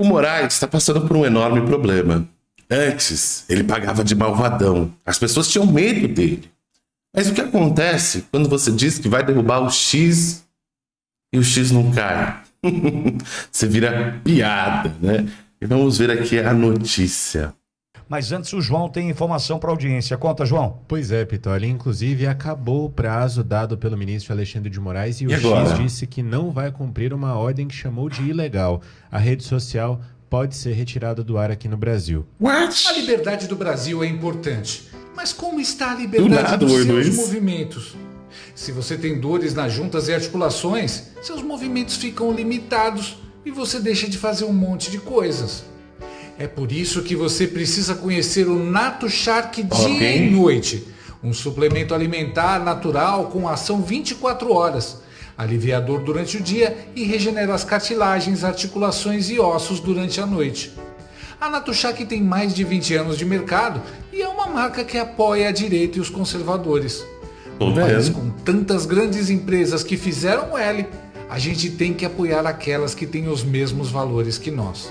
O Moraes está passando por um enorme problema. Antes, ele pagava de malvadão. As pessoas tinham medo dele. Mas o que acontece quando você diz que vai derrubar o X e o X não cai? você vira piada, né? E vamos ver aqui a notícia. Mas antes o João tem informação para a audiência. Conta, João. Pois é, Pitoli. Inclusive, acabou o prazo dado pelo ministro Alexandre de Moraes e, e o agora? X disse que não vai cumprir uma ordem que chamou de ilegal. A rede social pode ser retirada do ar aqui no Brasil. What? A liberdade do Brasil é importante. Mas como está a liberdade do nada, dos seus Luiz. movimentos? Se você tem dores nas juntas e articulações, seus movimentos ficam limitados e você deixa de fazer um monte de coisas. É por isso que você precisa conhecer o Nato Shark okay. dia e noite. Um suplemento alimentar natural com ação 24 horas aliviador durante o dia e regenera as cartilagens, articulações e ossos durante a noite. A Natushak tem mais de 20 anos de mercado e é uma marca que apoia a direita e os conservadores. Num país com tantas grandes empresas que fizeram L, a gente tem que apoiar aquelas que têm os mesmos valores que nós.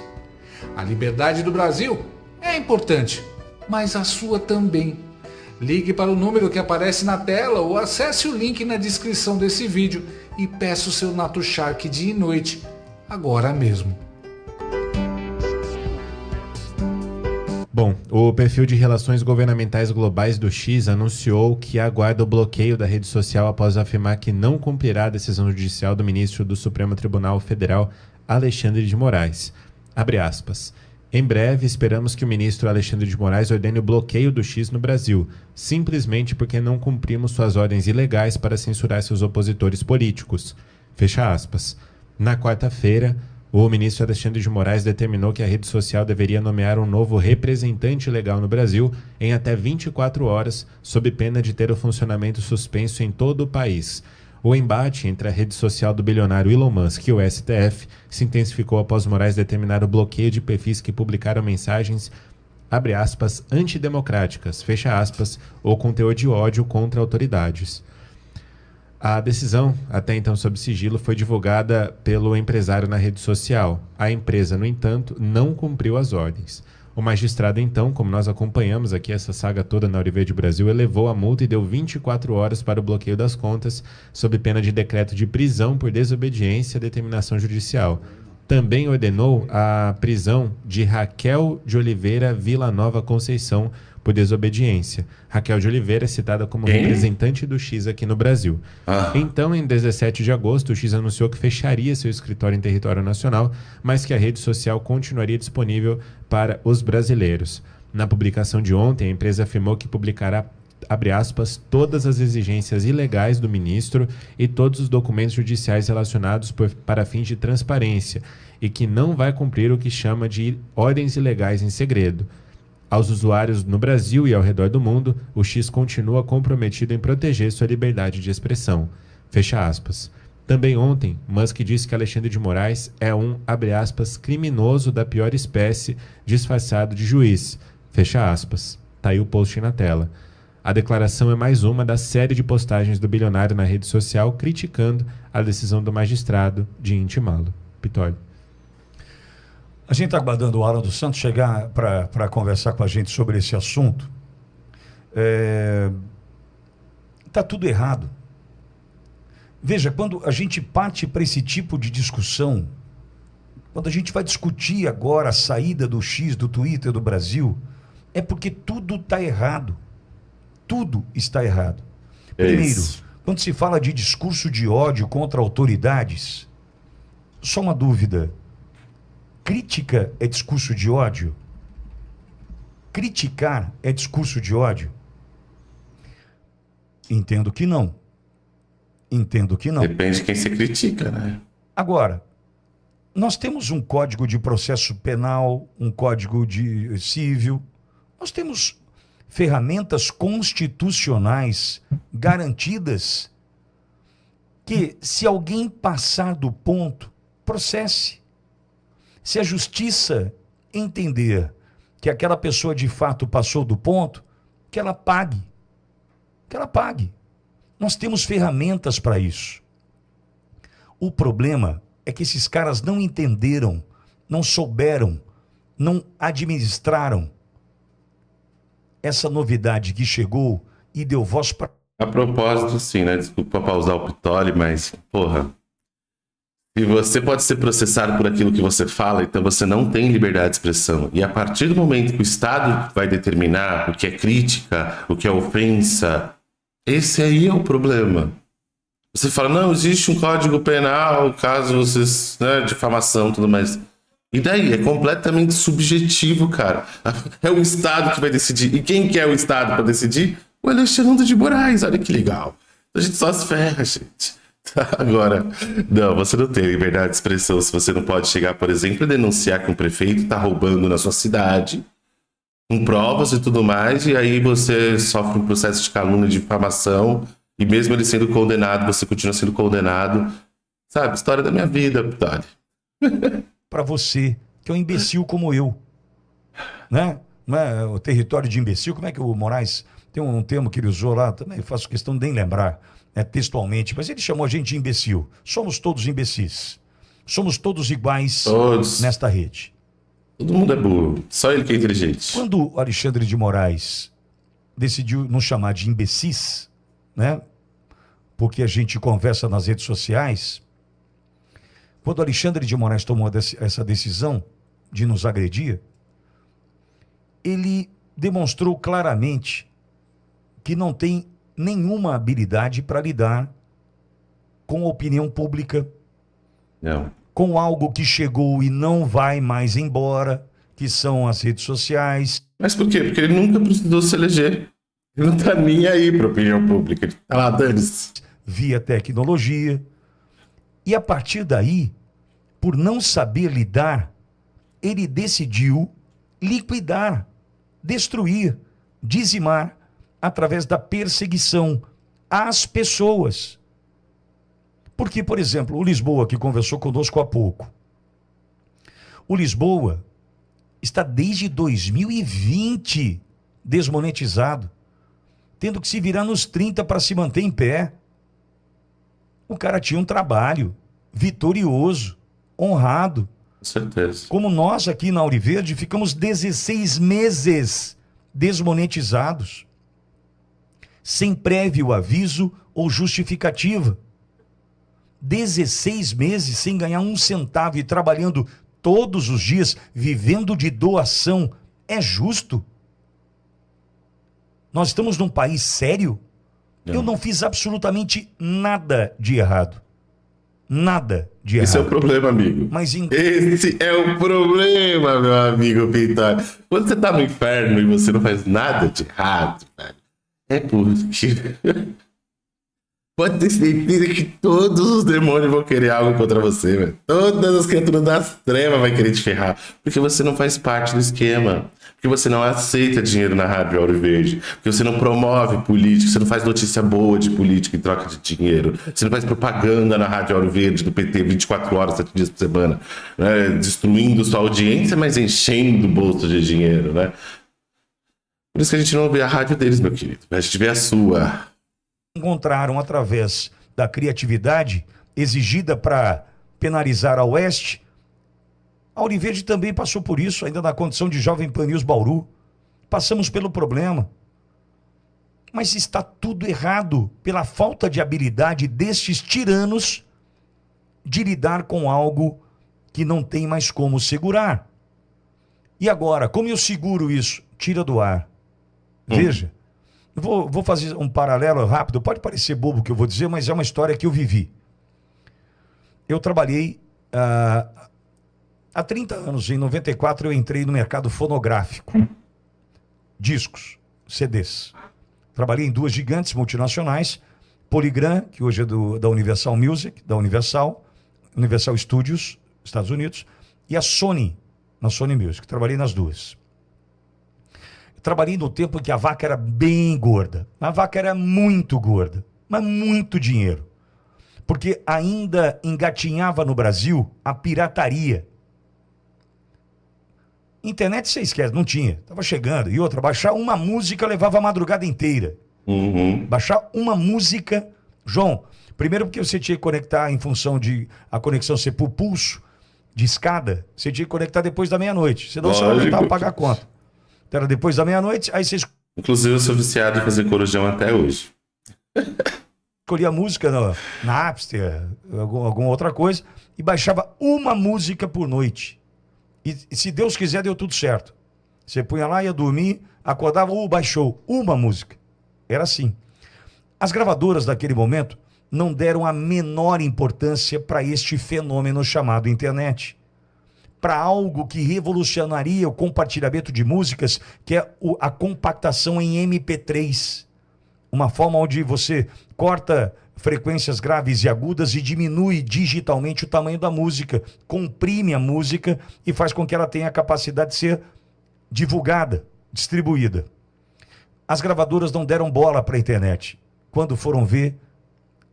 A liberdade do Brasil é importante, mas a sua também. Ligue para o número que aparece na tela ou acesse o link na descrição desse vídeo e peça o seu Nato Shark dia e noite, agora mesmo. Bom, o perfil de relações governamentais globais do X anunciou que aguarda o bloqueio da rede social após afirmar que não cumprirá a decisão judicial do ministro do Supremo Tribunal Federal, Alexandre de Moraes. Abre aspas. Em breve, esperamos que o ministro Alexandre de Moraes ordene o bloqueio do X no Brasil, simplesmente porque não cumprimos suas ordens ilegais para censurar seus opositores políticos. Fecha aspas. Na quarta-feira, o ministro Alexandre de Moraes determinou que a rede social deveria nomear um novo representante legal no Brasil em até 24 horas, sob pena de ter o funcionamento suspenso em todo o país. O embate entre a rede social do bilionário Elon Musk e o STF se intensificou após Moraes determinar o bloqueio de perfis que publicaram mensagens abre aspas, antidemocráticas, fecha aspas, ou conteúdo de ódio contra autoridades. A decisão, até então sob sigilo, foi divulgada pelo empresário na rede social. A empresa, no entanto, não cumpriu as ordens. O magistrado, então, como nós acompanhamos aqui essa saga toda na de Brasil, elevou a multa e deu 24 horas para o bloqueio das contas, sob pena de decreto de prisão por desobediência à determinação judicial. Também ordenou a prisão de Raquel de Oliveira Vila Nova Conceição, por desobediência. Raquel de Oliveira é citada como e? representante do X aqui no Brasil. Ah. Então, em 17 de agosto, o X anunciou que fecharia seu escritório em território nacional, mas que a rede social continuaria disponível para os brasileiros. Na publicação de ontem, a empresa afirmou que publicará abre aspas, todas as exigências ilegais do ministro e todos os documentos judiciais relacionados por, para fins de transparência e que não vai cumprir o que chama de ordens ilegais em segredo. Aos usuários no Brasil e ao redor do mundo, o X continua comprometido em proteger sua liberdade de expressão. Fecha aspas. Também ontem, Musk disse que Alexandre de Moraes é um, abre aspas, criminoso da pior espécie, disfarçado de juiz. Fecha aspas. Tá aí o post na tela. A declaração é mais uma da série de postagens do bilionário na rede social criticando a decisão do magistrado de intimá-lo. Pitório. A gente está aguardando o Alan dos Santos chegar para conversar com a gente sobre esse assunto. Está é... Tá tudo errado. Veja, quando a gente parte para esse tipo de discussão, quando a gente vai discutir agora a saída do X do Twitter do Brasil, é porque tudo está errado. Tudo está errado. É Primeiro, é quando se fala de discurso de ódio contra autoridades, só uma dúvida. Crítica é discurso de ódio? Criticar é discurso de ódio? Entendo que não. Entendo que não. Depende de quem se critica, né? Agora, nós temos um código de processo penal, um código de eh, civil, nós temos ferramentas constitucionais garantidas que, se alguém passar do ponto, processe. Se a justiça entender que aquela pessoa de fato passou do ponto, que ela pague. Que ela pague. Nós temos ferramentas para isso. O problema é que esses caras não entenderam, não souberam, não administraram essa novidade que chegou e deu voz para. A propósito, sim, né? Desculpa pausar o Pitoli, mas, porra, e você pode ser processado por aquilo que você fala, então você não tem liberdade de expressão. E a partir do momento que o Estado vai determinar o que é crítica, o que é ofensa, esse aí é o problema. Você fala, não, existe um código penal, caso vocês. Né, difamação tudo mais. E daí? É completamente subjetivo, cara. É o Estado que vai decidir. E quem que é o Estado para decidir? O Alexandre de Moraes, olha que legal. A gente só se ferra, gente. Agora, não, você não tem liberdade de expressão se você não pode chegar, por exemplo, e denunciar que um prefeito está roubando na sua cidade, com provas e tudo mais, e aí você sofre um processo de calúnia, de difamação, e mesmo ele sendo condenado, você continua sendo condenado. Sabe, história da minha vida, Pitali. Para você, que é um imbecil como eu, né? é O território de imbecil, como é que o Moraes tem um termo que ele usou lá, também faço questão de nem lembrar né, textualmente, mas ele chamou a gente de imbecil. Somos todos imbecis. Somos todos iguais todos. nesta rede. Todo mundo é burro, só ele que é inteligente. Quando Alexandre de Moraes decidiu nos chamar de imbecis, né? Porque a gente conversa nas redes sociais. Quando Alexandre de Moraes tomou essa decisão de nos agredir, ele demonstrou claramente que não tem nenhuma habilidade para lidar com a opinião pública, não. com algo que chegou e não vai mais embora, que são as redes sociais. Mas por quê? Porque ele nunca precisou se eleger. Ele não está nem aí para a opinião pública. Ele tá lá, dane Via tecnologia. E a partir daí, por não saber lidar, ele decidiu liquidar, destruir, dizimar através da perseguição às pessoas. Porque, por exemplo, o Lisboa, que conversou conosco há pouco, o Lisboa está desde 2020 desmonetizado, tendo que se virar nos 30 para se manter em pé. O cara tinha um trabalho vitorioso, honrado. Com certeza. Como nós aqui na Auriverde ficamos 16 meses desmonetizados sem prévio aviso ou justificativa. 16 meses sem ganhar um centavo e trabalhando todos os dias, vivendo de doação, é justo? Nós estamos num país sério? Não. Eu não fiz absolutamente nada de errado. Nada de errado. Esse é o problema, amigo. Mas em... Esse é o problema, meu amigo Pintar. Quando você tá no inferno e você não faz nada de errado, velho é puro. Pode ter certeza que todos os demônios vão querer algo contra você, velho. Todas as criaturas das trevas vão querer te ferrar. Porque você não faz parte do esquema. Porque você não aceita dinheiro na Rádio Ouro Verde. Porque você não promove política. Você não faz notícia boa de política em troca de dinheiro. Você não faz propaganda na Rádio Ouro Verde do PT 24 horas, 7 dias por semana. Né? Destruindo sua audiência, mas enchendo o bolso de dinheiro, né? Por isso que a gente não ouve a rádio deles, meu querido. A gente vê a sua. Encontraram através da criatividade exigida para penalizar a Oeste. A Oliveira também passou por isso, ainda na condição de jovem Panils Bauru. Passamos pelo problema. Mas está tudo errado pela falta de habilidade destes tiranos de lidar com algo que não tem mais como segurar. E agora, como eu seguro isso? Tira do ar. Hum. Veja, vou, vou fazer um paralelo rápido. Pode parecer bobo o que eu vou dizer, mas é uma história que eu vivi. Eu trabalhei ah, há 30 anos, em 94, eu entrei no mercado fonográfico. Discos, CDs. Trabalhei em duas gigantes multinacionais, Polygram, que hoje é do, da Universal Music, da Universal, Universal Studios, Estados Unidos, e a Sony, na Sony Music. Trabalhei nas duas trabalhei num tempo em que a vaca era bem gorda. A vaca era muito gorda, mas muito dinheiro. Porque ainda engatinhava no Brasil a pirataria. Internet você esquece, não tinha. Tava chegando. E outra, baixar uma música levava a madrugada inteira. Uhum. Baixar uma música. João, primeiro porque você tinha que conectar em função de a conexão ser por pulso de escada, você tinha que conectar depois da meia-noite. Senão você não aguentava pagar a conta. Então era depois da meia-noite, aí vocês. Inclusive, eu sou viciado em fazer corujão até hoje. Escolhia música na, na Napster, algum, alguma outra coisa, e baixava uma música por noite. E, e se Deus quiser, deu tudo certo. Você punha lá, ia dormir, acordava, ou uh, baixou uma música. Era assim. As gravadoras daquele momento não deram a menor importância para este fenômeno chamado internet para algo que revolucionaria o compartilhamento de músicas, que é a compactação em MP3. Uma forma onde você corta frequências graves e agudas e diminui digitalmente o tamanho da música, comprime a música e faz com que ela tenha a capacidade de ser divulgada, distribuída. As gravadoras não deram bola para a internet. Quando foram ver,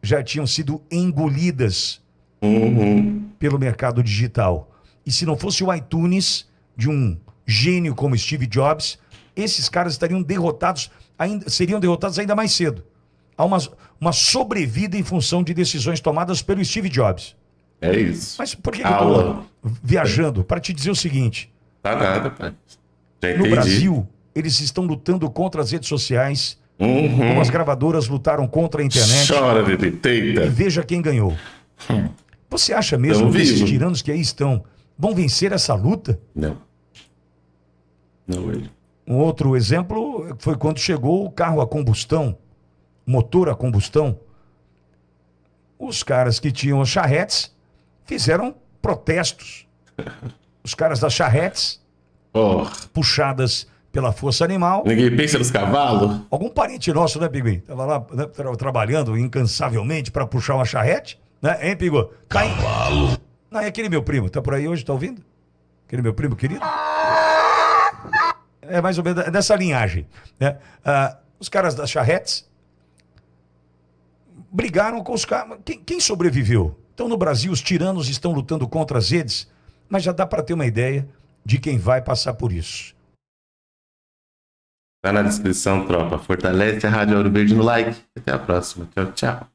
já tinham sido engolidas uhum. pelo mercado digital. E se não fosse o iTunes de um gênio como Steve Jobs, esses caras estariam derrotados, ainda, seriam derrotados ainda mais cedo. Há uma, uma sobrevida em função de decisões tomadas pelo Steve Jobs. É isso. Mas por que, que eu viajando? Para te dizer o seguinte. Tá nada, pai. No Brasil, eles estão lutando contra as redes sociais, uhum. como as gravadoras lutaram contra a internet. Chora, bebê E veja quem ganhou. Hum. Você acha mesmo que esses tiranos que aí estão vão vencer essa luta? Não. Não ele. Um outro exemplo foi quando chegou o carro a combustão, motor a combustão. Os caras que tinham as charretes fizeram protestos. Os caras das charretes, oh. puxadas pela força animal. Ninguém pensa nos cavalos? Algum parente nosso, né, Pinguim? Estava lá né, trabalhando incansavelmente para puxar uma charrete, né, hein, Pingu? cai tá Cavalo não, é aquele meu primo. Tá por aí hoje, tá ouvindo? Aquele meu primo querido? É mais ou menos dessa linhagem. Né? Ah, os caras das charretes brigaram com os caras. Quem, quem sobreviveu? Então, no Brasil, os tiranos estão lutando contra as redes, mas já dá para ter uma ideia de quem vai passar por isso. Tá na descrição, tropa. Fortalece a Rádio Ouro Verde no like. Até a próxima. Tchau, tchau.